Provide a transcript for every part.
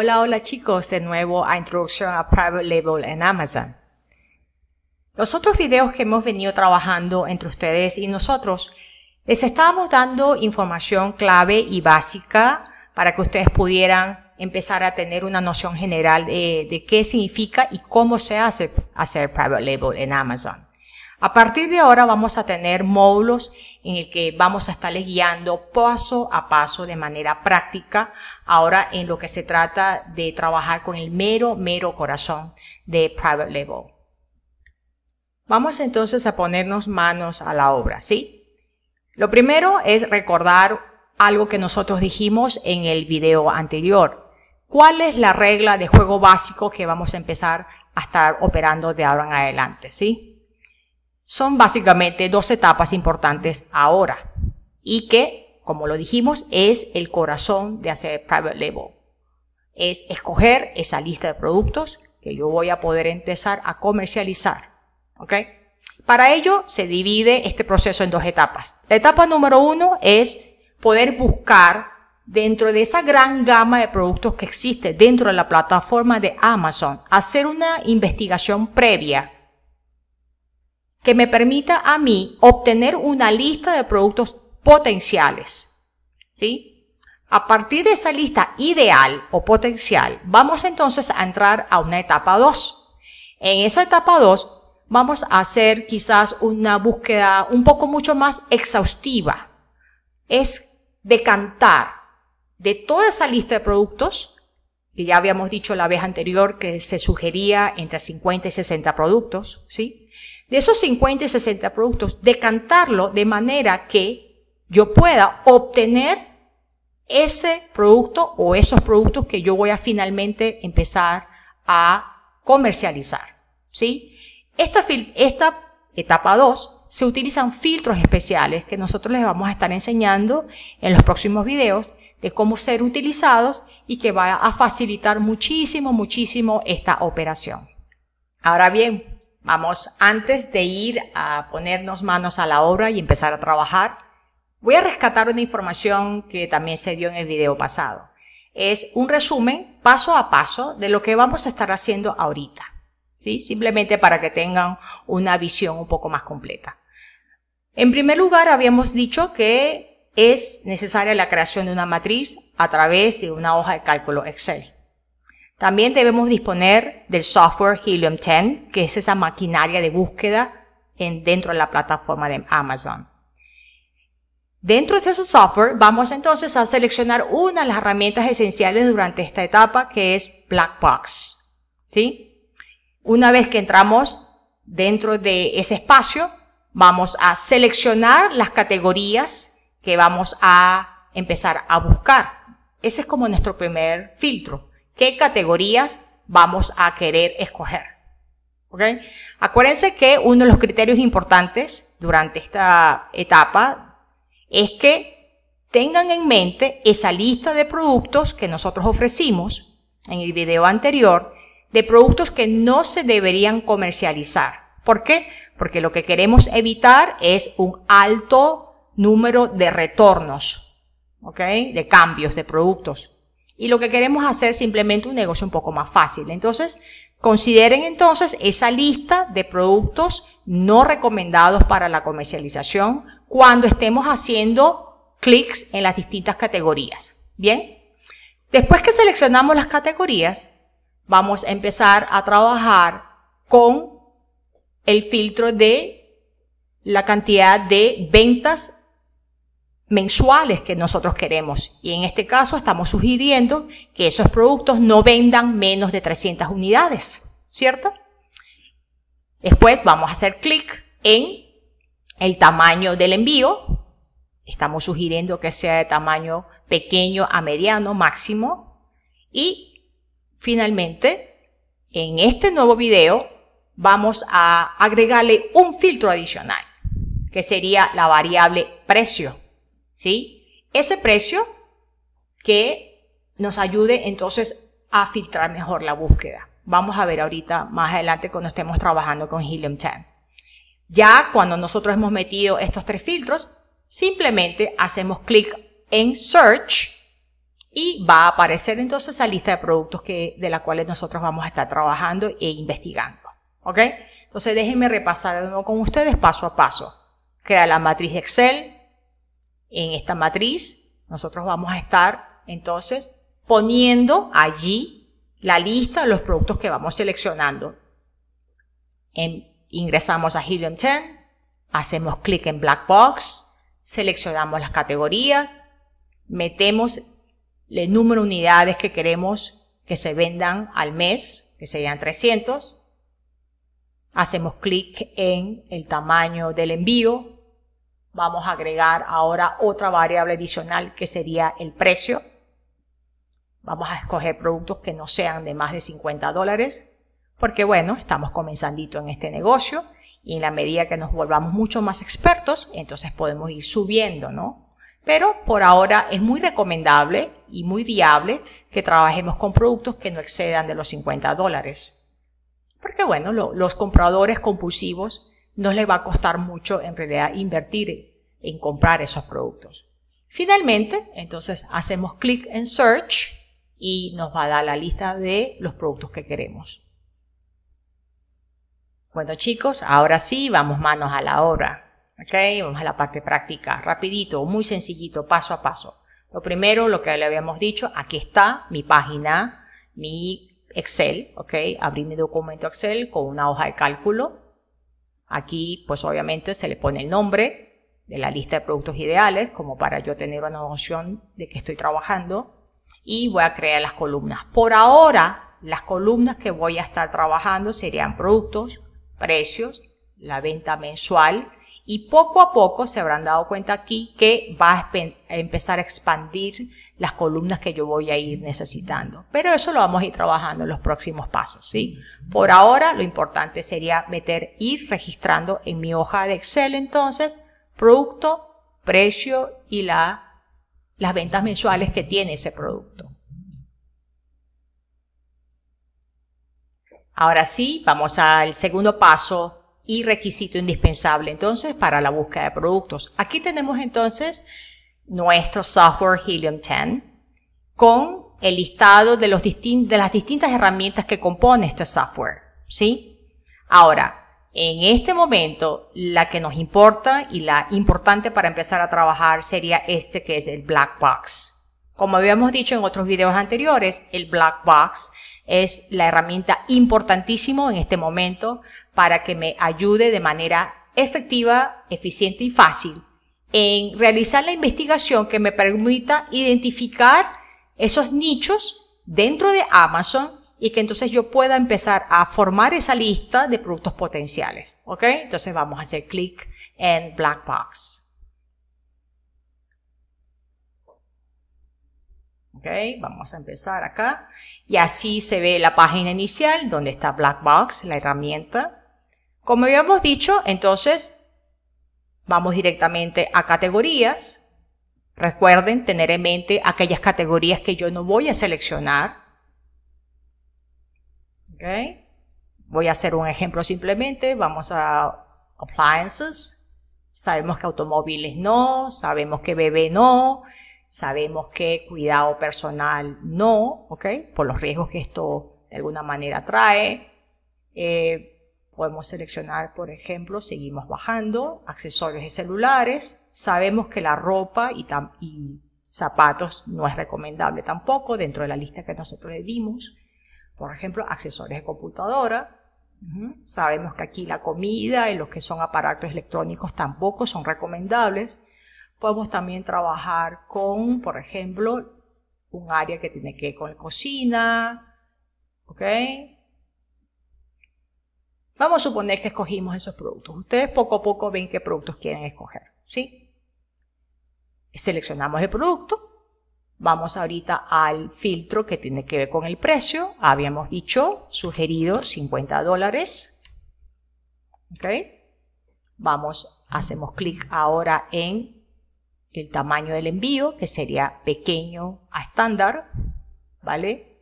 Hola, hola chicos, de nuevo a Introducción a Private Label en Amazon. Los otros videos que hemos venido trabajando entre ustedes y nosotros, les estábamos dando información clave y básica para que ustedes pudieran empezar a tener una noción general de, qué significa y cómo se hace hacer Private Label en Amazon. A partir de ahora vamos a tener módulos en el que vamos a estarles guiando paso a paso de manera práctica, ahora en lo que se trata de trabajar con el mero, mero corazón de Private Label. Vamos entonces a ponernos manos a la obra, ¿sí? Lo primero es recordar algo que nosotros dijimos en el video anterior. ¿Cuál es la regla de juego básico que vamos a empezar a estar operando de ahora en adelante, sí? son básicamente dos etapas importantes ahora y que, como lo dijimos, es el corazón de hacer private label. Es escoger esa lista de productos que yo voy a poder empezar a comercializar. ¿Ok? Para ello se divide este proceso en dos etapas. La etapa número uno es poder buscar dentro de esa gran gama de productos que existe dentro de la plataforma de Amazon, hacer una investigación previa que me permita a mí obtener una lista de productos potenciales. ¿Sí? A partir de esa lista ideal o potencial, vamos entonces a entrar a una etapa 2. En esa etapa 2 vamos a hacer quizás una búsqueda un poco mucho más exhaustiva. Es decantar de toda esa lista de productos, que ya habíamos dicho la vez anterior que se sugería entre 50 y 60 productos, ¿sí? de esos 50 y 60 productos, decantarlo de manera que yo pueda obtener ese producto o esos productos que yo voy a finalmente empezar a comercializar. ¿Sí? Esta, esta etapa 2 se utilizan filtros especiales que nosotros les vamos a estar enseñando en los próximos videos de cómo ser utilizados y que va a facilitar muchísimo, muchísimo esta operación. Ahora bien, Vamos, antes de ir a ponernos manos a la obra y empezar a trabajar, voy a rescatar una información que también se dio en el video pasado. Es un resumen paso a paso de lo que vamos a estar haciendo ahorita. Simplemente para que tengan una visión un poco más completa. En primer lugar, habíamos dicho que es necesaria la creación de una matriz a través de una hoja de cálculo Excel. También debemos disponer del software Helium 10, que es esa maquinaria de búsqueda en, dentro de la plataforma de Amazon. Dentro de ese software vamos entonces a seleccionar una de las herramientas esenciales durante esta etapa que es Black Box. ¿sí? Una vez que entramos dentro de ese espacio, vamos a seleccionar las categorías que vamos a empezar a buscar. Ese es como nuestro primer filtro qué categorías vamos a querer escoger. ¿Ok? Acuérdense que uno de los criterios importantes durante esta etapa es que tengan en mente esa lista de productos que nosotros ofrecimos en el video anterior, de productos que no se deberían comercializar. ¿Por qué? Porque lo que queremos evitar es un alto número de retornos, ¿ok? De cambios de productos y lo que queremos hacer es simplemente un negocio un poco más fácil. Entonces, consideren entonces esa lista de productos no recomendados para la comercialización cuando estemos haciendo clics en las distintas categorías. Bien. Después que seleccionamos las categorías, vamos a empezar a trabajar con el filtro de la cantidad de ventas mensuales que nosotros queremos. Y en este caso estamos sugiriendo que esos productos no vendan menos de 300 unidades, ¿cierto? Después vamos a hacer clic en el tamaño del envío. Estamos sugiriendo que sea de tamaño pequeño a mediano máximo. Y finalmente, en este nuevo video vamos a agregarle un filtro adicional, que sería la variable precio. ¿sí? Ese precio que nos ayude entonces a filtrar mejor la búsqueda. Vamos a ver ahorita más adelante cuando estemos trabajando con Helium 10. Ya cuando nosotros hemos metido estos tres filtros, simplemente hacemos clic en Search y va a aparecer entonces la lista de productos que, de la cuales nosotros vamos a estar trabajando e investigando. ¿Ok? Entonces déjenme repasar de nuevo con ustedes paso a paso. Crea la matriz de Excel, en esta matriz, nosotros vamos a estar entonces poniendo allí la lista de los productos que vamos seleccionando. Em, ingresamos a Helium 10, hacemos clic en Black Box, seleccionamos las categorías, metemos el número de unidades que queremos que se vendan al mes, que serían 300. Hacemos clic en el tamaño del envío, vamos a agregar ahora otra variable adicional que sería el precio. Vamos a escoger productos que no sean de más de 50 dólares, porque bueno, estamos comenzandito en este negocio y en la medida que nos volvamos mucho más expertos, entonces podemos ir subiendo, ¿no? Pero por ahora es muy recomendable y muy viable que trabajemos con productos que no excedan de los 50 dólares. Porque bueno, los compradores compulsivos no les va a costar mucho en realidad invertir en comprar esos productos. Finalmente, entonces hacemos clic en Search y nos va a dar la lista de los productos que queremos. Bueno chicos, ahora sí, vamos manos a la obra. ¿ok? Vamos a la parte práctica, rapidito, muy sencillito, paso a paso. Lo primero, lo que le habíamos dicho, aquí está mi página, mi Excel, ¿ok? Abrí mi documento Excel con una hoja de cálculo. Aquí, pues obviamente se le pone el nombre, de la lista de productos ideales, como para yo tener una noción de que estoy trabajando, y voy a crear las columnas. Por ahora, las columnas que voy a estar trabajando serían productos, precios, la venta mensual, y poco a poco se habrán dado cuenta aquí que va a empezar a expandir las columnas que yo voy a ir necesitando. Pero eso lo vamos a ir trabajando en los próximos pasos, ¿sí? Por ahora, lo importante sería meter, ir registrando en mi hoja de Excel entonces Producto, precio y las ventas mensuales que tiene ese producto. Ahora sí, vamos al segundo paso y requisito indispensable entonces para la búsqueda de productos. Aquí tenemos entonces nuestro software Helium 10 con el listado de, de las distintas herramientas que compone este software. ¿Sí? Ahora, en este momento, la que nos importa y la importante para empezar a trabajar sería este que es el black box. Como habíamos dicho en otros videos anteriores, el black box es la herramienta importantísimo en este momento para que me ayude de manera efectiva, eficiente y fácil en realizar la investigación que me permita identificar esos nichos dentro de Amazon y que entonces yo pueda empezar a formar esa lista de productos potenciales. ¿Ok? Entonces vamos a hacer clic en Black Box. ¿Ok? Vamos a empezar acá. Y así se ve la página inicial donde está Black Box, la herramienta. Como habíamos dicho, entonces vamos directamente a categorías. Recuerden tener en mente aquellas categorías que yo no voy a seleccionar Okay. Voy a hacer un ejemplo simplemente. Vamos a appliances. Sabemos que automóviles no, sabemos que bebé no, sabemos que cuidado personal no, ¿ok? Por los riesgos que esto de alguna manera trae. Eh, podemos seleccionar, por ejemplo, seguimos bajando, accesorios y celulares. Sabemos que la ropa y, y zapatos no es recomendable tampoco dentro de la lista que nosotros le dimos. Por ejemplo, accesorios de computadora. Sabemos que aquí la comida y los que son aparatos electrónicos tampoco son recomendables. Podemos también trabajar con, por ejemplo, un área que tiene que ver con la cocina. ¿Ok? Vamos a suponer que escogimos esos productos. Ustedes poco a poco ven qué productos quieren escoger. ¿Sí? Seleccionamos el producto Vamos ahorita al filtro que tiene que ver con el precio. Habíamos dicho, sugerido 50 dólares. ¿Ok? Vamos, hacemos clic ahora en el tamaño del envío, que sería pequeño a estándar. ¿Vale?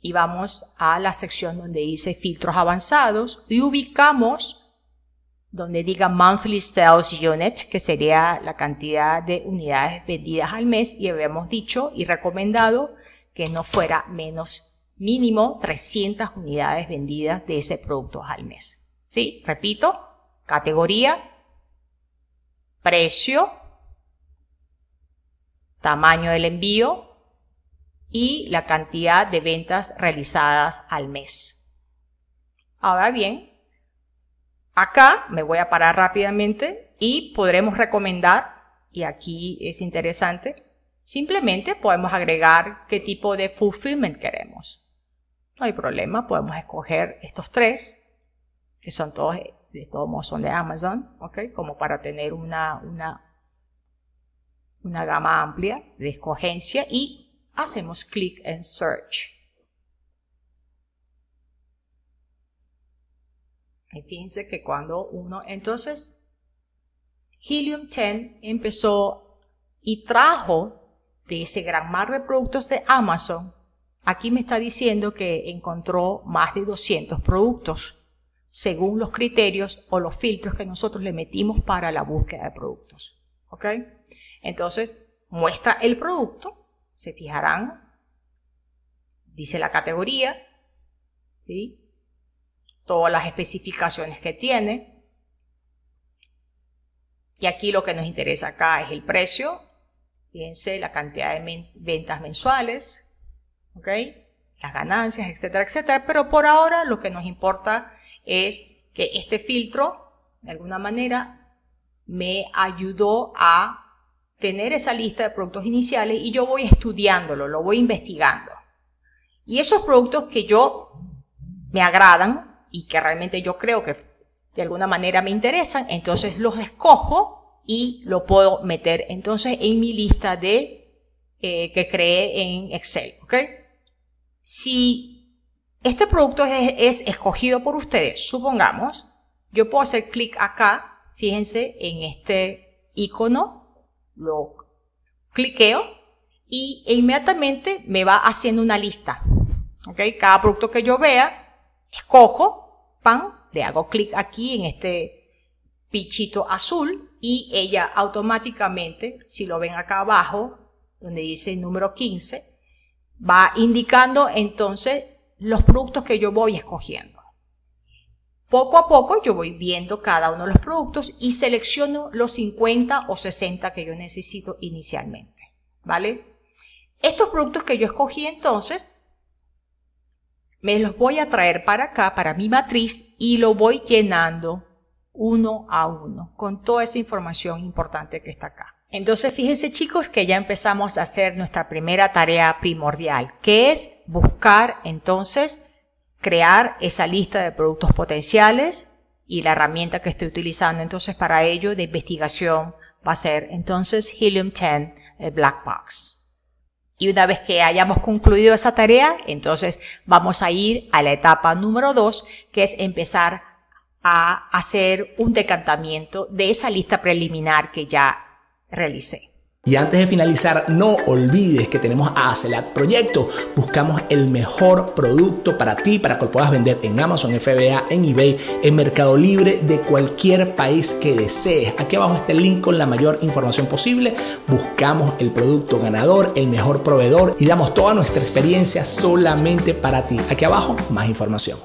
Y vamos a la sección donde dice filtros avanzados y ubicamos donde diga monthly sales unit, que sería la cantidad de unidades vendidas al mes, y habíamos dicho y recomendado que no fuera menos mínimo 300 unidades vendidas de ese producto al mes. ¿Sí? Repito, categoría, precio, tamaño del envío y la cantidad de ventas realizadas al mes. Ahora bien, Acá me voy a parar rápidamente y podremos recomendar, y aquí es interesante, simplemente podemos agregar qué tipo de fulfillment queremos. No hay problema, podemos escoger estos tres, que son todos, de todos modos son de Amazon, ¿ok? Como para tener una, una, una gama amplia de escogencia y hacemos clic en Search. Y fíjense que cuando uno, entonces, Helium 10 empezó y trajo de ese gran mar de productos de Amazon, aquí me está diciendo que encontró más de 200 productos, según los criterios o los filtros que nosotros le metimos para la búsqueda de productos. ¿Ok? Entonces, muestra el producto, se fijarán, dice la categoría, ¿sí? todas las especificaciones que tiene. Y aquí lo que nos interesa acá es el precio. Fíjense la cantidad de ventas mensuales, ¿ok? las ganancias, etcétera, etcétera. Pero por ahora lo que nos importa es que este filtro, de alguna manera, me ayudó a tener esa lista de productos iniciales y yo voy estudiándolo, lo voy investigando. Y esos productos que yo me agradan, y que realmente yo creo que de alguna manera me interesan, entonces los escojo y lo puedo meter entonces en mi lista de eh, que creé en Excel. ¿ok? Si este producto es, escogido por ustedes, supongamos, yo puedo hacer clic acá, fíjense en este icono, lo cliqueo y inmediatamente me va haciendo una lista. ¿ok? Cada producto que yo vea, escojo le hago clic aquí en este pichito azul y ella automáticamente, si lo ven acá abajo, donde dice número 15, va indicando entonces los productos que yo voy escogiendo. Poco a poco yo voy viendo cada uno de los productos y selecciono los 50 o 60 que yo necesito inicialmente, ¿vale? Estos productos que yo escogí entonces me los voy a traer para acá, para mi matriz, y lo voy llenando uno a uno con toda esa información importante que está acá. Entonces fíjense chicos que ya empezamos a hacer nuestra primera tarea primordial, que es buscar entonces crear esa lista de productos potenciales y la herramienta que estoy utilizando entonces para ello de investigación va a ser entonces Helium 10 Black Box. Y una vez que hayamos concluido esa tarea, entonces vamos a ir a la etapa número 2, que es empezar a hacer un decantamiento de esa lista preliminar que ya realicé. Y antes de finalizar, no olvides que tenemos a Acelat Proyecto. Buscamos el mejor producto para ti, para que lo puedas vender en Amazon, FBA, en eBay, en Mercado Libre, de cualquier país que desees. Aquí abajo está el link con la mayor información posible. Buscamos el producto ganador, el mejor proveedor y damos toda nuestra experiencia solamente para ti. Aquí abajo, más información.